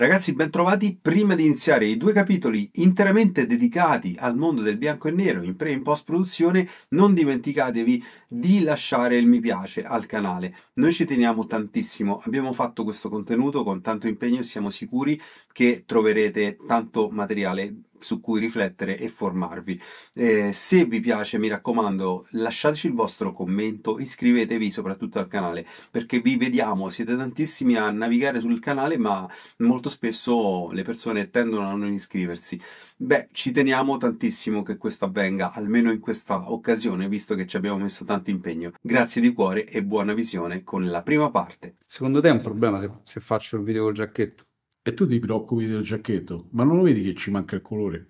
Ragazzi, bentrovati. Prima di iniziare i due capitoli interamente dedicati al mondo del bianco e nero in pre e in post produzione, non dimenticatevi di lasciare il mi piace al canale. Noi ci teniamo tantissimo. Abbiamo fatto questo contenuto con tanto impegno e siamo sicuri che troverete tanto materiale su cui riflettere e formarvi. Eh, se vi piace, mi raccomando, lasciateci il vostro commento, iscrivetevi soprattutto al canale perché vi vediamo, siete tantissimi a navigare sul canale, ma molto spesso le persone tendono a non iscriversi. Beh, ci teniamo tantissimo che questo avvenga, almeno in questa occasione, visto che ci abbiamo messo tanto impegno. Grazie di cuore e buona visione con la prima parte. Secondo te è un problema se, se faccio il video col giacchetto? E tu ti preoccupi del giacchetto, ma non lo vedi che ci manca il colore?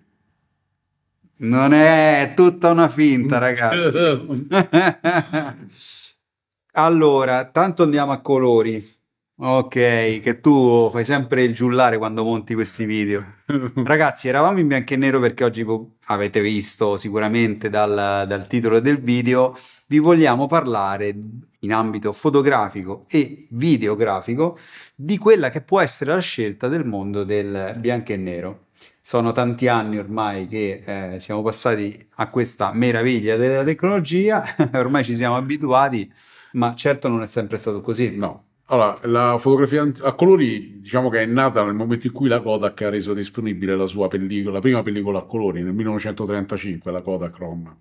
Non è, è tutta una finta, ragazzi. allora, tanto andiamo a colori. Ok, che tu fai sempre il giullare quando monti questi video. Ragazzi, eravamo in bianco e nero perché oggi avete visto sicuramente dal, dal titolo del video vi vogliamo parlare in ambito fotografico e videografico di quella che può essere la scelta del mondo del bianco e nero. Sono tanti anni ormai che eh, siamo passati a questa meraviglia della tecnologia, ormai ci siamo abituati, ma certo non è sempre stato così. No, allora, la fotografia a colori diciamo che è nata nel momento in cui la Kodak ha reso disponibile la sua pellicola, la prima pellicola a colori nel 1935, la Kodak Chrome.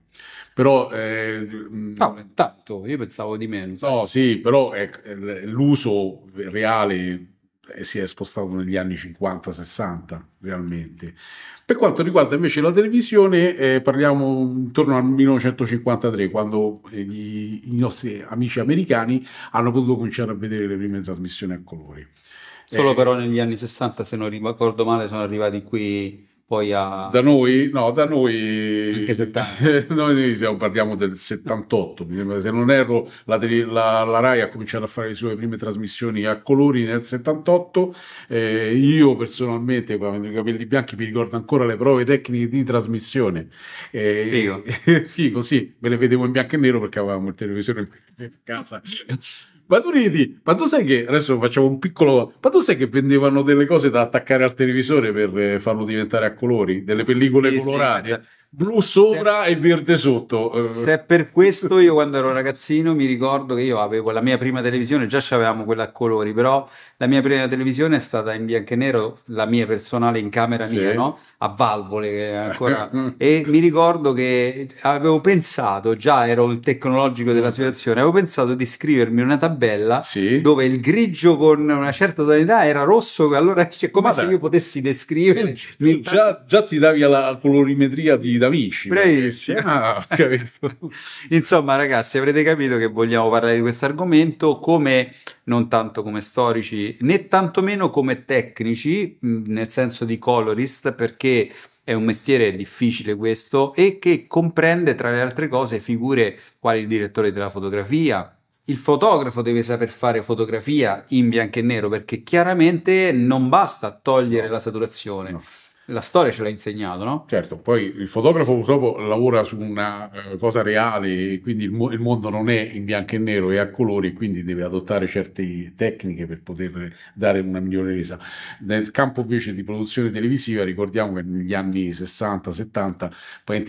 Però eh, no, tanto, io pensavo di meno. No, sì, però è, l'uso reale si è spostato negli anni 50-60 realmente. Per quanto riguarda invece la televisione, eh, parliamo intorno al 1953, quando eh, gli, i nostri amici americani hanno potuto cominciare a vedere le prime trasmissioni a colori. Solo eh, però negli anni 60, se non ricordo male, sono arrivati qui poi a... Da noi? No, da noi... Anche 70. noi siamo, parliamo del 78, se non erro la, la, la, RAI ha cominciato a fare le sue prime trasmissioni a colori nel 78, eh, io personalmente, avendo i capelli bianchi, mi ricordo ancora le prove tecniche di trasmissione. Eh, figo. figo, sì, me le vedevo in bianco e nero perché avevamo il televisore in casa. Ma tu ridi, ma tu sai che adesso facciamo un piccolo. Ma tu sai che vendevano delle cose da attaccare al televisore per eh, farlo diventare a colori? Delle pellicole colorate blu sopra se, e verde sotto. Se per questo io quando ero ragazzino mi ricordo che io avevo la mia prima televisione, già avevamo quella a colori, però la mia prima televisione è stata in bianco e nero, la mia personale in camera sì. mia, no? A valvole eh, ancora. Mm. e mi ricordo che avevo pensato, già ero il tecnologico della mm. situazione, avevo pensato di scrivermi una tabella sì. dove il grigio con una certa tonalità era rosso, allora cioè, come Ma se io potessi descrivere. Già, già ti davi la colorimetria di da Vinci. Bravissimo. Ah, Insomma, ragazzi, avrete capito che vogliamo parlare di questo argomento come non tanto come storici né tantomeno come tecnici, mm, nel senso di colorist, perché è un mestiere difficile questo e che comprende tra le altre cose figure quali il direttore della fotografia, il fotografo deve saper fare fotografia in bianco e nero perché chiaramente non basta togliere no. la saturazione, no la storia ce l'ha insegnato, no? Certo, poi il fotografo purtroppo lavora su una eh, cosa reale, quindi il, mo- il mondo non è in bianco e nero, è a colori, quindi deve adottare certe tecniche per poter dare una migliore resa. Nel campo invece di produzione televisiva, ricordiamo che negli anni 60-70,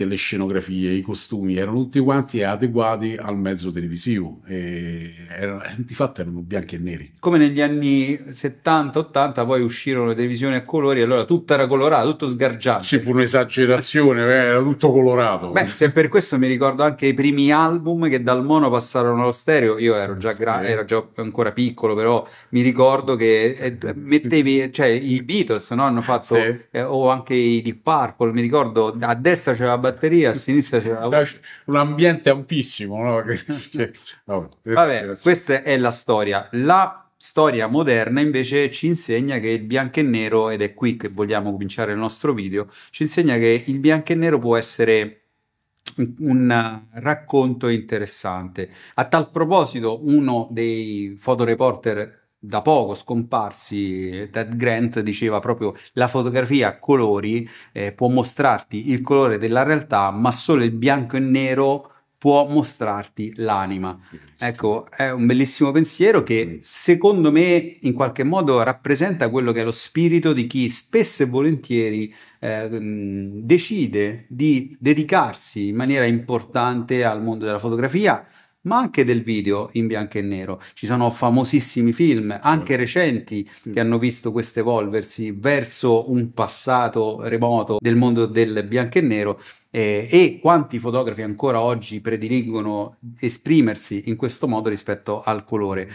le scenografie, i costumi erano tutti quanti adeguati al mezzo televisivo, erano, di fatto erano bianchi e neri. Come negli anni 70-80 poi uscirono le televisioni a colori, allora tutto era colorato tutto sgargiato. Sì, fu un'esagerazione, eh, era tutto colorato. Beh, se per questo mi ricordo anche i primi album che dal mono passarono allo stereo, io ero già grande, era già ancora piccolo, però mi ricordo che eh, mettevi, cioè i Beatles no? hanno fatto, sì. eh, o anche i Deep Purple, mi ricordo, a destra c'era la batteria, a sinistra c'era... La... Un ambiente ampissimo, no, Vabbè, questa è la storia. La storia moderna invece ci insegna che il bianco e nero, ed è qui che vogliamo cominciare il nostro video, ci insegna che il bianco e nero può essere un racconto interessante. A tal proposito, uno dei fotoreporter da poco scomparsi, Ted Grant diceva proprio la fotografia a colori eh, può mostrarti il colore della realtà, ma solo il bianco e nero può mostrarti l'anima. Ecco, è un bellissimo pensiero che secondo me in qualche modo rappresenta quello che è lo spirito di chi spesso e volentieri eh, decide di dedicarsi in maniera importante al mondo della fotografia, ma anche del video in bianco e nero. Ci sono famosissimi film, anche certo. recenti, che hanno visto questo evolversi verso un passato remoto del mondo del bianco e nero. Eh, e quanti fotografi ancora oggi prediligono esprimersi in questo modo rispetto al colore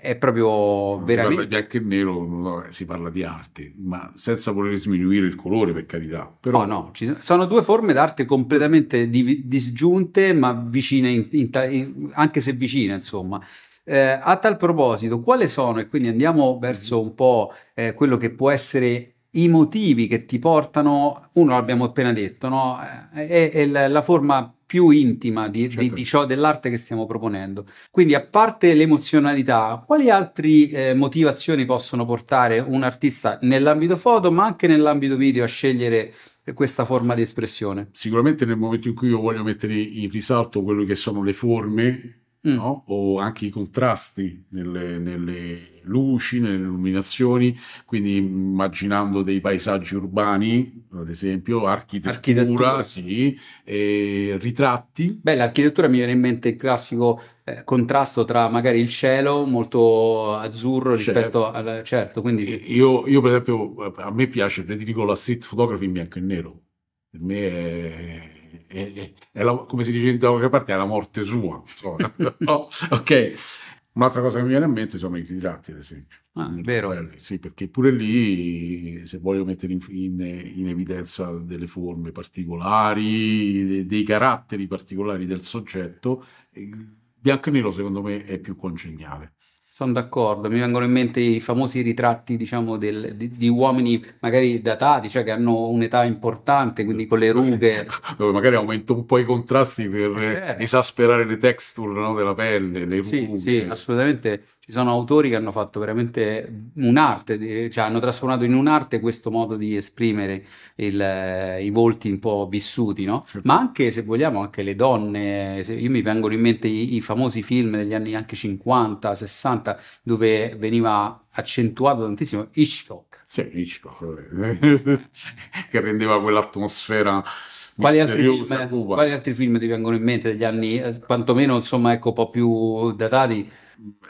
è, proprio veramente... Si parla bianco e nero, si parla di arte, ma senza voler sminuire il colore, per carità. Però... Oh, no, ci sono due forme d'arte completamente di, disgiunte, ma vicine, in, in, in, anche se vicine, insomma. Eh, a tal proposito, quali sono, e quindi andiamo verso un po' eh, quello che può essere i motivi che ti portano, uno l'abbiamo appena detto, no? Eh, è, è la, la forma più intima di, certo. di, di ciò dell'arte che stiamo proponendo. Quindi, a parte l'emozionalità, quali altre eh, motivazioni possono portare un artista nell'ambito foto, ma anche nell'ambito video, a scegliere questa forma di espressione? Sicuramente nel momento in cui io voglio mettere in risalto quello che sono le forme mm. no? o anche i contrasti nelle, nelle luci, nelle illuminazioni, quindi immaginando dei paesaggi urbani, ad esempio, architettura, architettura. sì, ritratti. Beh, l'architettura mi viene in mente il classico eh, contrasto tra magari il cielo molto azzurro certo. rispetto al certo, quindi io, io per esempio a me piace, prediligo la street photography in bianco e nero. Per me è è, è, è la, come si dice da qualche parte, è la morte sua. no? ok, Un'altra cosa che mi viene in mente sono i ritratti, ad esempio. Ah, è vero. Beh, sì, perché pure lì, se voglio mettere in, in, in evidenza delle forme particolari, de, dei caratteri particolari del soggetto, bianco e nero secondo me è più congeniale. Sono d'accordo, mi vengono in mente i famosi ritratti, diciamo, del- di, di uomini magari datati, cioè che hanno un'età importante, quindi con le rughe. Dove magari aumento un po' i contrasti per eh, esasperare le texture, no, della pelle, le Sì, sì, assolutamente ci sono autori che hanno fatto veramente un'arte, cioè hanno trasformato in un'arte questo modo di esprimere il, i volti un po' vissuti, no? Certo. Ma anche, se vogliamo, anche le donne. Io mi vengono in mente i, i famosi film degli anni anche 50, 60, dove veniva accentuato tantissimo Hitchcock. Sì, Hitchcock, che rendeva quell'atmosfera... Quali altri, film, quali altri, film, ti vengono in mente degli anni, eh, quantomeno insomma, ecco, un po' più datati?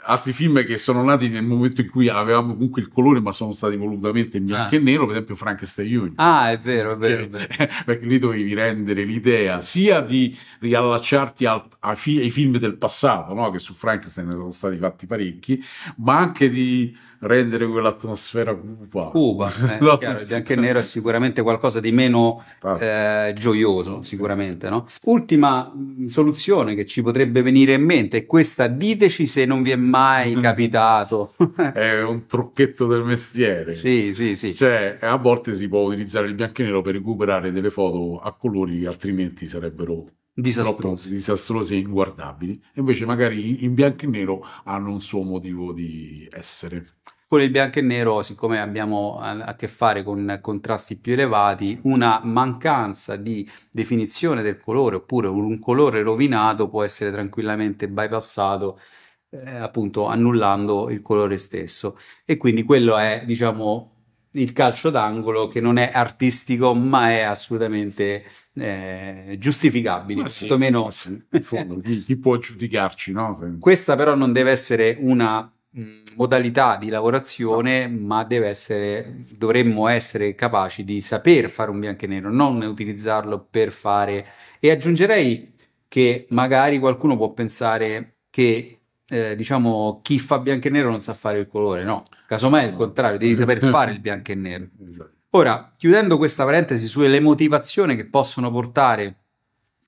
altri film che sono nati nel momento in cui avevamo comunque il colore, ma sono stati volutamente in bianco ah. e nero, per esempio Frankenstein Junior. Ah, è vero, è vero. È eh, vero. Perché lì dovevi rendere l'idea sia di riallacciarti al, fi- ai film del passato, no? che su Frankenstein ne sono stati fatti parecchi, ma anche di rendere quell'atmosfera cupa. Cuba, eh, no? chiaro, il bianco e nero è esatto. sicuramente qualcosa di meno eh, gioioso, sicuramente. No? Ultima soluzione che ci potrebbe venire in mente è questa, diteci se non non vi è mai mm. capitato. è un trucchetto del mestiere. Sì, sì, sì. Cioè, a volte si può utilizzare il bianco e nero per recuperare delle foto a colori che altrimenti sarebbero disastrosi, disastrosi e inguardabili. Invece magari in bianco e nero hanno un suo motivo di essere con il bianco e nero, siccome abbiamo a che fare con contrasti più elevati, una mancanza di definizione del colore oppure un colore rovinato può essere tranquillamente bypassato eh, appunto annullando il colore stesso. E quindi quello è, diciamo, il calcio d'angolo che non è artistico, ma è assolutamente eh, giustificabile. Ma sì, meno... Sì, in fondo, chi, chi, può giudicarci? No? Questa però non deve essere una modalità di lavorazione, ma deve essere, dovremmo essere capaci di saper fare un bianco e nero, non utilizzarlo per fare. E aggiungerei che magari qualcuno può pensare che eh, diciamo, chi fa bianco e nero non sa fare il colore, no. Casomai è il contrario, devi saper fare il bianco e nero. Esatto. Ora, chiudendo questa parentesi sulle motivazioni che possono portare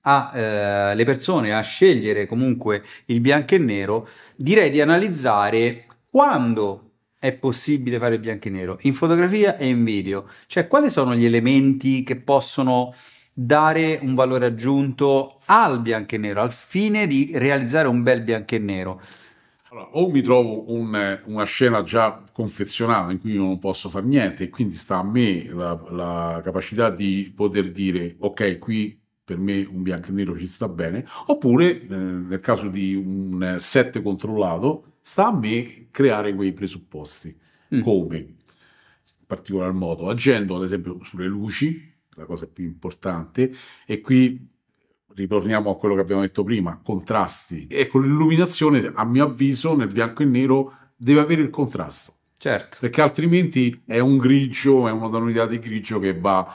alle eh, persone a scegliere comunque il bianco e nero, direi di analizzare quando è possibile fare il bianco e nero in fotografia e in video, cioè quali sono gli elementi che possono dare un valore aggiunto al bianco e nero al fine di realizzare un bel bianco e nero? Allora, o mi trovo un, una scena già confezionata in cui io non posso fare niente e quindi sta a me la, la capacità di poter dire ok, qui per me un bianco e nero ci sta bene, oppure eh, nel caso di un set controllato sta a me creare quei presupposti. Mm. Come? In particolar modo agendo ad esempio sulle luci, la cosa più importante, e qui ritorniamo a quello che abbiamo detto prima, contrasti. Ecco, l'illuminazione, a mio avviso, nel bianco e nero deve avere il contrasto. Certo. Perché altrimenti è un grigio, è una tonalità di grigio che va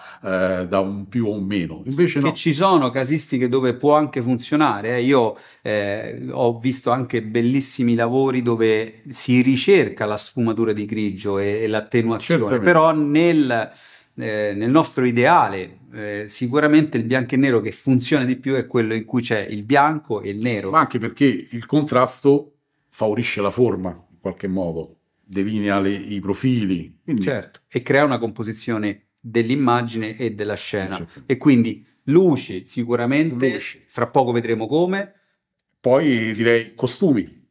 eh, da un più o un meno. Invece no. ci sono casistiche dove può anche funzionare. Eh. Io eh, ho visto anche bellissimi lavori dove si ricerca la sfumatura di grigio e, e l'attenuazione, Certamente. però nel eh, nel nostro ideale eh, sicuramente il bianco e nero che funziona di più è quello in cui c'è il bianco e il nero. Ma anche perché il contrasto favorisce la forma in qualche modo, delinea le, i profili. Quindi... Certo, e crea una composizione dell'immagine e della scena. Certo. E quindi luce sicuramente, luci. fra poco vedremo come. Poi direi costumi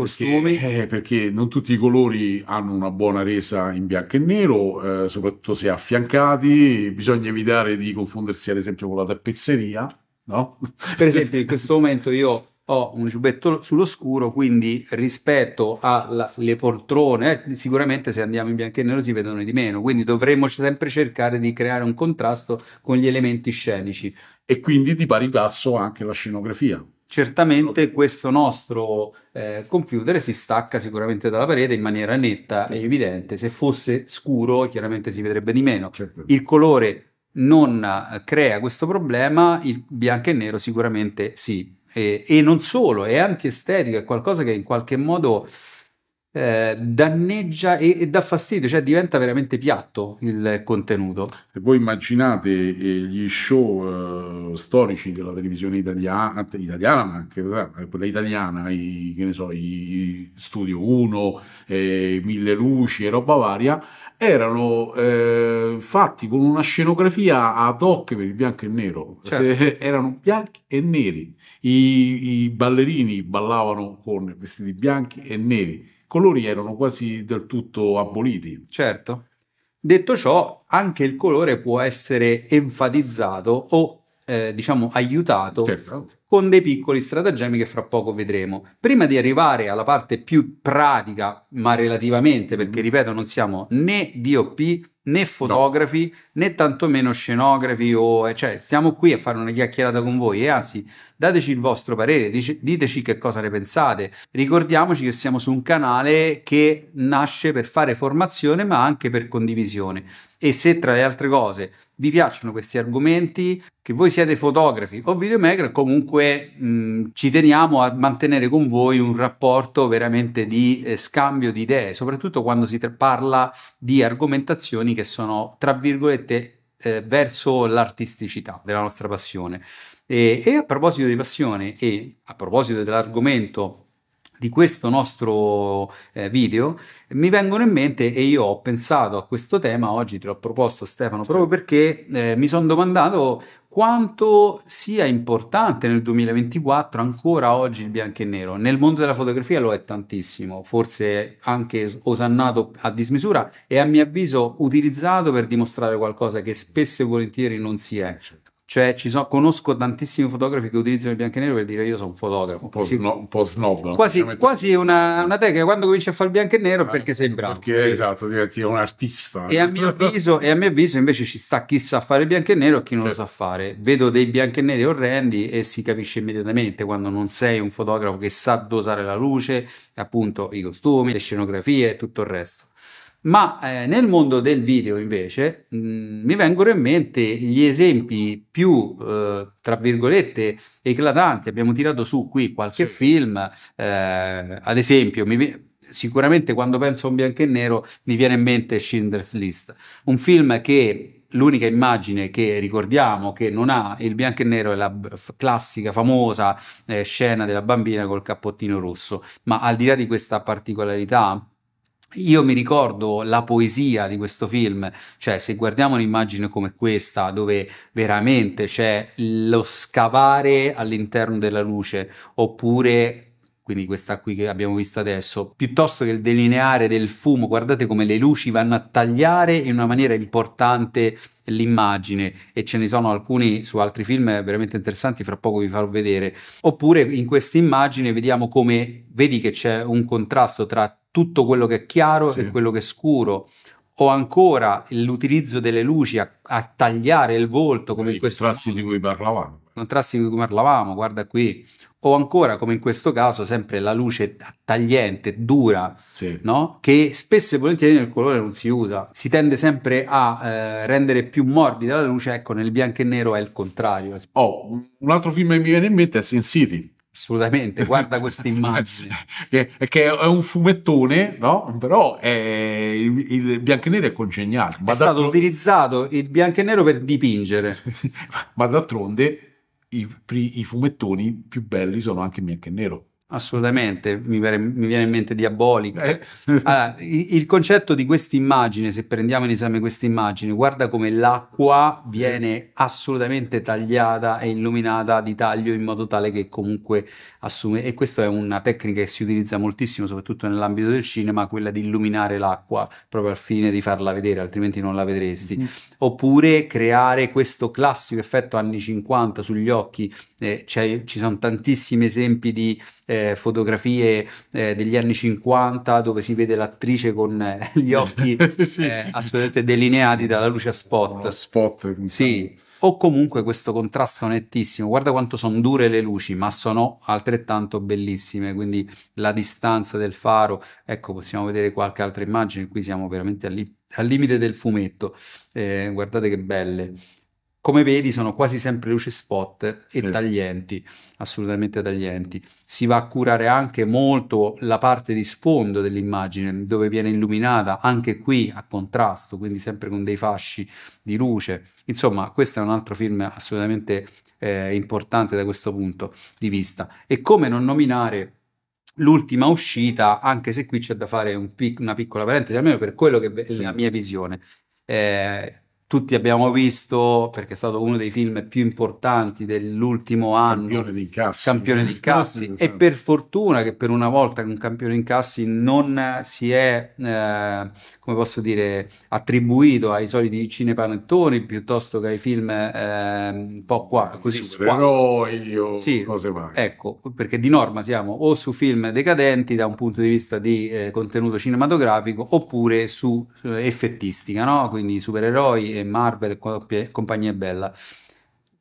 costumi. Perché, eh, perché non tutti i colori hanno una buona resa in bianco e nero, eh, soprattutto se affiancati. Bisogna evitare di confondersi, ad esempio, con la tappezzeria. No? Per esempio, in questo momento io ho un giubbetto sull'oscuro, quindi rispetto alle poltrone, eh, sicuramente se andiamo in bianco e nero si vedono di meno, quindi dovremmo sempre cercare di creare un contrasto con gli elementi scenici. E quindi di pari passo anche la scenografia certamente questo nostro eh, computer si stacca sicuramente dalla parete in maniera netta e evidente. Se fosse scuro, chiaramente si vedrebbe di meno. Certo. Il colore non eh, crea questo problema, il bianco e nero sicuramente sì. E, e non solo, è antiestetico, è qualcosa che in qualche modo eh, danneggia e, e, dà fastidio, cioè diventa veramente piatto il contenuto. Se voi immaginate eh, gli show eh, storici della televisione italiana, italiana ma anche eh, quella italiana, i, che ne so, i Studio 1, eh, Mille Luci e roba varia, erano eh, fatti con una scenografia ad hoc per il bianco e il nero, certo. Se, erano bianchi e neri, I, i ballerini ballavano con vestiti bianchi e neri colori erano quasi del tutto aboliti. Certo. Detto ciò, anche il colore può essere enfatizzato o eh, diciamo, aiutato certo. con dei piccoli stratagemmi che fra poco vedremo. Prima di arrivare alla parte più pratica, ma relativamente, perché mm-hmm. ripeto, non siamo né DOP né fotografi no. né tantomeno scenografi o eh, cioè siamo qui a fare una chiacchierata con voi e anzi dateci il vostro parere dice, diteci che cosa ne pensate ricordiamoci che siamo su un canale che nasce per fare formazione ma anche per condivisione e se tra le altre cose vi piacciono questi argomenti, che voi siete fotografi o videomaker, comunque mh, mm, ci teniamo a mantenere con voi un rapporto veramente di eh, scambio di idee, soprattutto quando si tra- parla di argomentazioni che sono, tra virgolette, eh, verso l'artisticità della nostra passione. E, e a proposito di passione e a proposito dell'argomento di questo nostro eh, video mi vengono in mente e io ho pensato a questo tema oggi te l'ho proposto Stefano proprio certo. perché eh, mi sono domandato quanto sia importante nel 2024 ancora oggi il bianco e nero nel mondo della fotografia lo è tantissimo forse anche osannato a dismisura e a mio avviso utilizzato per dimostrare qualcosa che spesso e volentieri non si è certo. Cioè, so, conosco tantissimi fotografi che utilizzano il bianco e nero per dire io sono un fotografo. Un po', sì. sno, un po snob. Quasi, quasi una, una tecnica, quando cominci a fare il bianco e nero eh, ah, perché sei bravo. Perché eh. esatto, diventi un artista. E a, avviso, e a, mio avviso, invece ci sta chi sa fare il bianco e nero e chi non certo. lo sa fare. Vedo dei bianchi e neri orrendi e si capisce immediatamente quando non sei un fotografo che sa dosare la luce, appunto i costumi, le scenografie e tutto il resto. Ma eh, nel mondo del video invece mh, mm, mi vengono in mente gli esempi più, eh, tra virgolette, eclatanti. Abbiamo tirato su qui qualche sì. film, eh, ad esempio, mi, sicuramente quando penso a un bianco e nero mi viene in mente Schindler's List, un film che l'unica immagine che ricordiamo che non ha il bianco e nero è la classica famosa eh, scena della bambina col cappottino rosso, ma al di là di questa particolarità io mi ricordo la poesia di questo film, cioè se guardiamo un'immagine come questa, dove veramente c'è lo scavare all'interno della luce, oppure quindi questa qui che abbiamo visto adesso, piuttosto che il delineare del fumo, guardate come le luci vanno a tagliare in una maniera importante l'immagine e ce ne sono alcuni su altri film veramente interessanti, fra poco vi farò vedere. Oppure in questa immagine vediamo come vedi che c'è un contrasto tra tutto quello che è chiaro sì. e quello che è scuro o ancora l'utilizzo delle luci a, a tagliare il volto come I in questo contrasti di cui parlavamo contrasti di cui parlavamo guarda qui o ancora, come in questo caso, sempre la luce tagliente, dura, sì. no? che spesso e volentieri nel colore non si usa. Si tende sempre a eh, rendere più morbida la luce, ecco, nel bianco e nero è il contrario. Oh, un altro film che mi viene in mente è Sin City. Assolutamente, guarda questa immagine. che, che, è un fumettone, no? però è, il, il bianco e nero è congegnato. Ma è stato utilizzato il bianco e nero per dipingere. ma d'altronde i, i fumettoni più belli sono anche in bianco e nero Assolutamente, mi viene, mi viene, in mente diabolica. Eh. allora, il, il, concetto di questa immagine, se prendiamo in esame questa immagine, guarda come l'acqua viene assolutamente tagliata e illuminata di taglio in modo tale che comunque assume, e questa è una tecnica che si utilizza moltissimo, soprattutto nell'ambito del cinema, quella di illuminare l'acqua proprio al fine di farla vedere, altrimenti non la vedresti. Mm. Oppure creare questo classico effetto anni 50 sugli occhi eh, ci sono tantissimi esempi di eh, fotografie eh, degli anni 50 dove si vede l'attrice con eh, gli occhi sì. Eh, assolutamente delineati dalla luce a spot. Oh, spot sì. O comunque questo contrasto nettissimo, guarda quanto sono dure le luci, ma sono altrettanto bellissime, quindi la distanza del faro, ecco possiamo vedere qualche altra immagine, qui siamo veramente al, li- al limite del fumetto, eh, guardate che belle. Come vedi sono quasi sempre luci spot e sì. taglienti, assolutamente taglienti. Si va a curare anche molto la parte di sfondo dell'immagine, dove viene illuminata anche qui a contrasto, quindi sempre con dei fasci di luce. Insomma, questo è un altro film assolutamente eh, importante da questo punto di vista. E come non nominare l'ultima uscita, anche se qui c'è da fare un pic- una piccola parentesi, almeno per quello che è sì. la mia visione. Eh, tutti abbiamo visto, perché è stato uno dei film più importanti dell'ultimo anno. Campione di incassi. Campione di incassi. E per fortuna che per una volta un campione di incassi non si è, eh, come posso dire, attribuito ai soliti cinepanettoni piuttosto che ai film eh, un po' qua, così supereroi o sì, cose varie. Ecco, perché di norma siamo o su film decadenti da un punto di vista di eh, contenuto cinematografico oppure su eh, effettistica, no? quindi supereroi serie, Marvel e compagnia bella.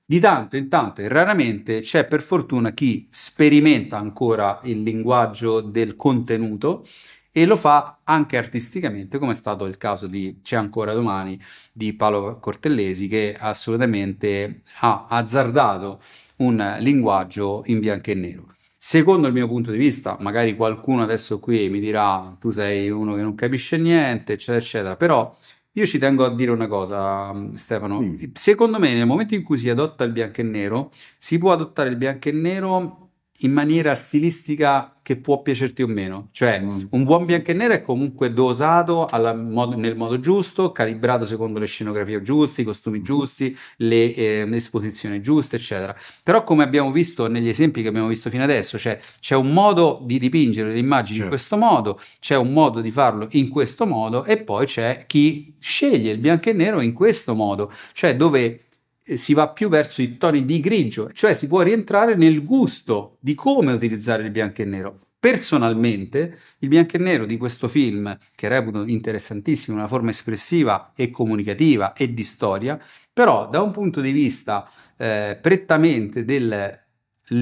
Di tanto in tanto e raramente c'è per fortuna chi sperimenta ancora il linguaggio del contenuto e lo fa anche artisticamente, come è stato il caso di C'è ancora domani di Paolo Cortellesi, che assolutamente ha azzardato un linguaggio in bianco e nero. Secondo il mio punto di vista, magari qualcuno adesso qui mi dirà tu sei uno che non capisce niente, eccetera, eccetera, però io ci tengo a dire una cosa, mm, Stefano. Secondo me, nel momento in cui si adotta il bianco e nero, si può adottare il bianco e nero in maniera stilistica che può piacerti o meno. Cioè, mm. un buon bianco e nero è comunque dosato alla, mod, nel modo giusto, calibrato secondo le scenografie giuste, i costumi mm. giusti, le, eh, esposizioni giuste, eccetera. Però, come abbiamo visto negli esempi che abbiamo visto fino adesso, cioè, c'è un modo di dipingere le immagini certo. in questo modo, c'è un modo di farlo in questo modo, e poi c'è chi sceglie il bianco e nero in questo modo, cioè dove eh, si va più verso i toni di grigio, cioè si può rientrare nel gusto di come utilizzare il bianco e nero. Personalmente, il bianco e nero di questo film, che reputo interessantissimo, una forma espressiva e comunicativa e di storia, però da un punto di vista eh, prettamente del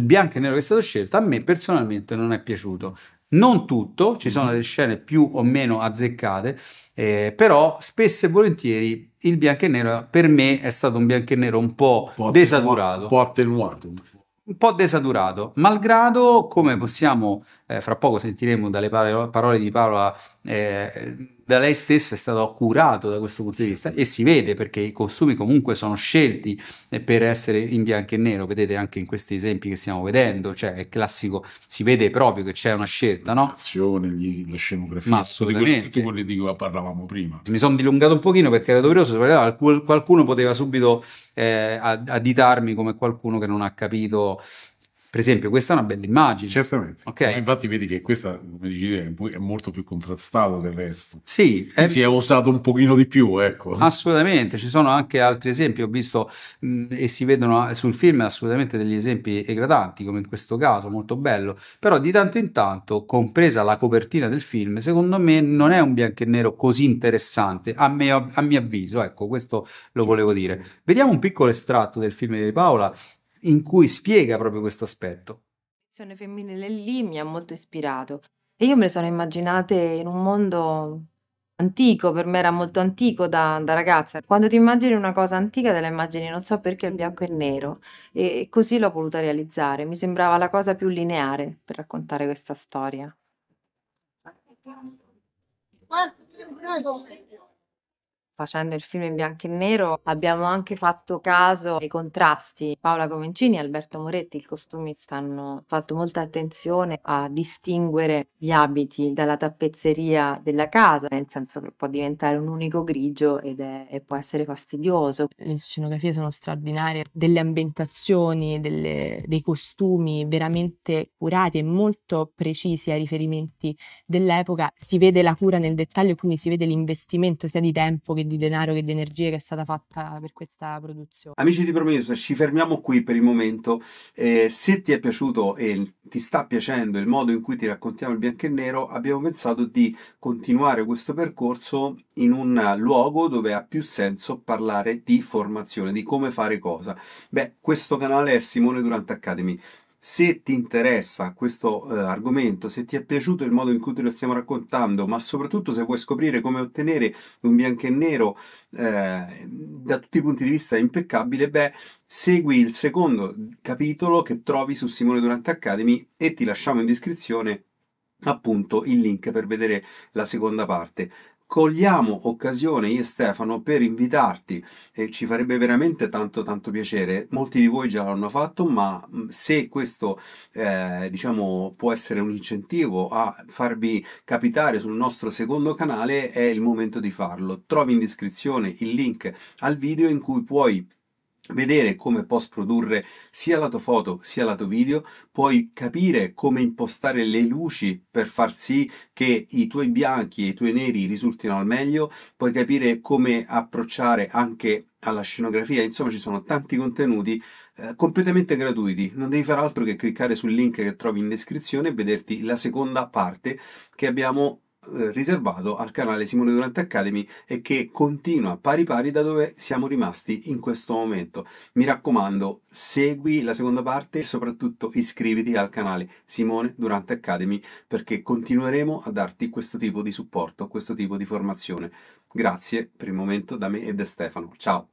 bianco e nero che è stato scelto, a me personalmente non è piaciuto. Non tutto, ci sono mhm. delle scene più o meno azzeccate, eh, però spesso e volentieri il bianco e nero per me è stato un bianco e nero un po', po desaturato. Un po' attenuato. Un po' desaturato, malgrado come possiamo, eh, fra poco sentiremo dalle parole di Paola eh, da lei stessa è stato curato da questo punto di vista e si vede perché i costumi comunque sono scelti eh, per essere in bianco e nero, vedete anche in questi esempi che stiamo vedendo, cioè è classico, si vede proprio che c'è una scelta, no? Gli, la scenografia, Ma assolutamente. tutti quelli di cui parlavamo prima. Mi sono dilungato un pochino perché era doveroso, qualcuno poteva subito eh, additarmi come qualcuno che non ha capito per esempio, questa è una bella immagine. Certamente. Okay. Infatti, vedi che questa, come dici, è molto più contrastata del resto. Sì. È... Si è usato un pochino di più, ecco. Assolutamente. Ci sono anche altri esempi. Ho visto mh, mm, e si vedono eh, sul film assolutamente degli esempi egradanti, come in questo caso, molto bello. Però di tanto in tanto, compresa la copertina del film, secondo me non è un bianco e nero così interessante, a, me, a mio avviso. Ecco, questo lo volevo dire. Vediamo un piccolo estratto del film di Paola in cui spiega proprio questo aspetto. La femminile lì mi ha molto ispirato e io me le sono immaginate in un mondo antico, per me era molto antico da, da, ragazza. Quando ti immagini una cosa antica te la immagini, non so perché, il bianco e il nero. E, e così l'ho voluta realizzare. Mi sembrava la cosa più lineare per raccontare questa storia facendo il film in bianco e nero abbiamo anche fatto caso ai contrasti. Paola Comencini e Alberto Moretti, il costumista, hanno fatto molta attenzione a distinguere gli abiti dalla tappezzeria della casa, nel senso che può diventare un unico grigio ed è, e può essere fastidioso. Le scenografie sono straordinarie, delle ambientazioni, delle, dei costumi veramente curati e molto precisi ai riferimenti dell'epoca. Si vede la cura nel dettaglio, quindi si vede l'investimento sia di tempo che di di denaro che di energie che è stata fatta per questa produzione. Amici di Prometheus, ci fermiamo qui per il momento. Eh, se ti è piaciuto e ti sta piacendo il modo in cui ti raccontiamo il bianco e il nero, abbiamo pensato di continuare questo percorso in un luogo dove ha più senso parlare di formazione, di come fare cosa. Beh, questo canale è Simone Durante Academy. Se ti interessa questo eh, argomento, se ti è piaciuto il modo in cui te lo stiamo raccontando, ma soprattutto se vuoi scoprire come ottenere un bianco e nero eh, da tutti i punti di vista impeccabile, beh, segui il secondo capitolo che trovi su Simone Durante Academy e ti lasciamo in descrizione appunto il link per vedere la seconda parte cogliamo occasione io e Stefano per invitarti e ci farebbe veramente tanto tanto piacere molti di voi già l'hanno fatto ma mm, se questo eh, diciamo può essere un incentivo a farvi capitare sul nostro secondo canale è il momento di farlo trovi in descrizione il link al video in cui puoi vedere come post produrre sia lato foto sia lato video, puoi capire come impostare le luci per far sì che i tuoi bianchi e i tuoi neri risultino al meglio, puoi capire come approcciare anche alla scenografia, insomma ci sono tanti contenuti eh, completamente gratuiti, non devi fare altro che cliccare sul link che trovi in descrizione e vederti la seconda parte che abbiamo eh, riservato al canale Simone Durante Academy e che continua pari pari da dove siamo rimasti in questo momento. Mi raccomando, segui la seconda parte e soprattutto iscriviti al canale Simone Durante Academy perché continueremo a darti questo tipo di supporto, questo tipo di formazione. Grazie per il momento da me e da Stefano. Ciao!